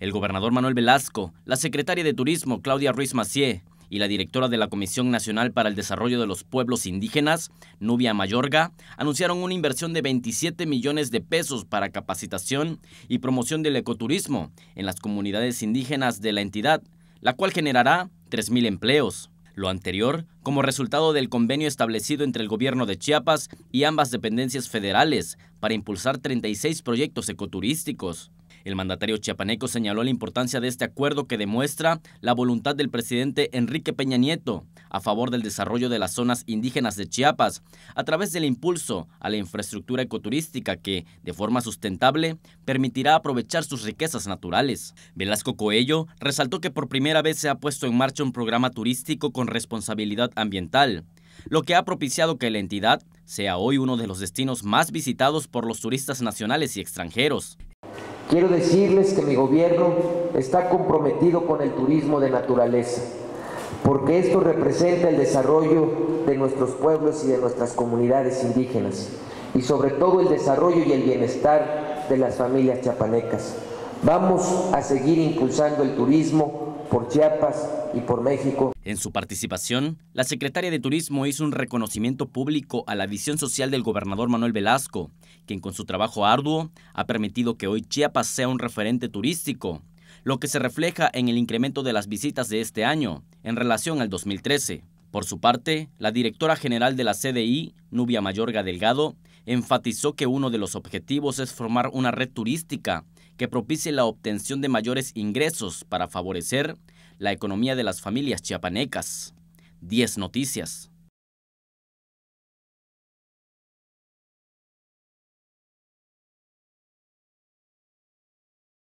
el gobernador Manuel Velasco, la secretaria de Turismo Claudia Ruiz Macié y la directora de la Comisión Nacional para el Desarrollo de los Pueblos Indígenas, Nubia Mayorga, anunciaron una inversión de 27 millones de pesos para capacitación y promoción del ecoturismo en las comunidades indígenas de la entidad, la cual generará 3.000 empleos. Lo anterior, como resultado del convenio establecido entre el gobierno de Chiapas y ambas dependencias federales para impulsar 36 proyectos ecoturísticos. El mandatario chiapaneco señaló la importancia de este acuerdo que demuestra la voluntad del presidente Enrique Peña Nieto a favor del desarrollo de las zonas indígenas de Chiapas a través del impulso a la infraestructura ecoturística que, de forma sustentable, permitirá aprovechar sus riquezas naturales. Velasco Coello resaltó que por primera vez se ha puesto en marcha un programa turístico con responsabilidad ambiental, lo que ha propiciado que la entidad sea hoy uno de los destinos más visitados por los turistas nacionales y extranjeros. Quiero decirles que mi gobierno está comprometido con el turismo de naturaleza, porque esto representa el desarrollo de nuestros pueblos y de nuestras comunidades indígenas, y sobre todo el desarrollo y el bienestar de las familias chapanecas. Vamos a seguir impulsando el turismo por Chiapas, por México. En su participación, la secretaria de Turismo hizo un reconocimiento público a la visión social del gobernador Manuel Velasco, quien con su trabajo arduo ha permitido que hoy Chiapas sea un referente turístico, lo que se refleja en el incremento de las visitas de este año en relación al 2013. Por su parte, la directora general de la CDI, Nubia Mayorga Delgado, enfatizó que uno de los objetivos es formar una red turística que propicie la obtención de mayores ingresos para favorecer la economía de las familias chiapanecas. 10 noticias.